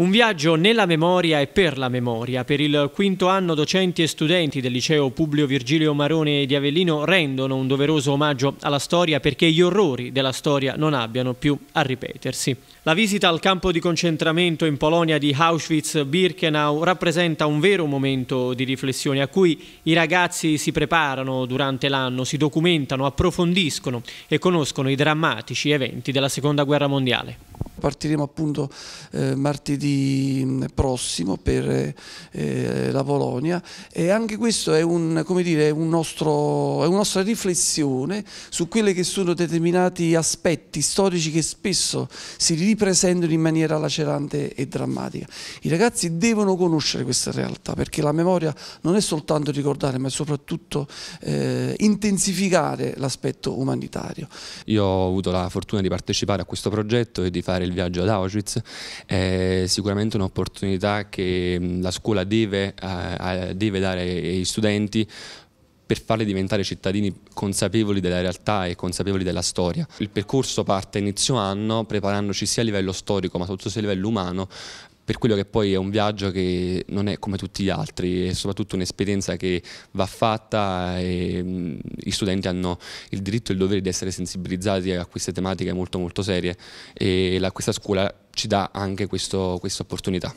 Un viaggio nella memoria e per la memoria. Per il quinto anno docenti e studenti del liceo Publio Virgilio Marone di Avellino rendono un doveroso omaggio alla storia perché gli orrori della storia non abbiano più a ripetersi. La visita al campo di concentramento in Polonia di Auschwitz-Birkenau rappresenta un vero momento di riflessione a cui i ragazzi si preparano durante l'anno, si documentano, approfondiscono e conoscono i drammatici eventi della Seconda Guerra Mondiale. Partiremo appunto eh, martedì mm, prossimo per eh, eh la Polonia e anche questo è, un, come dire, un nostro, è una nostra riflessione su quelli che sono determinati aspetti storici che spesso si ripresentano in maniera lacerante e drammatica. I ragazzi devono conoscere questa realtà perché la memoria non è soltanto ricordare ma è soprattutto eh, intensificare l'aspetto umanitario. Io ho avuto la fortuna di partecipare a questo progetto e di fare il il viaggio ad Auschwitz, è sicuramente un'opportunità che mm, la scuola deve, eh, eh, deve dare ai studenti per farli diventare cittadini consapevoli della realtà e consapevoli della storia. Il percorso parte inizio anno preparandoci sia a livello storico ma soprattutto sia a livello umano per quello che poi è un viaggio che non è come tutti gli altri, è soprattutto un'esperienza che va fatta e mh, gli studenti hanno il diritto e il dovere di essere sensibilizzati a queste tematiche molto molto serie e la, questa scuola ci dà anche questa opportunità.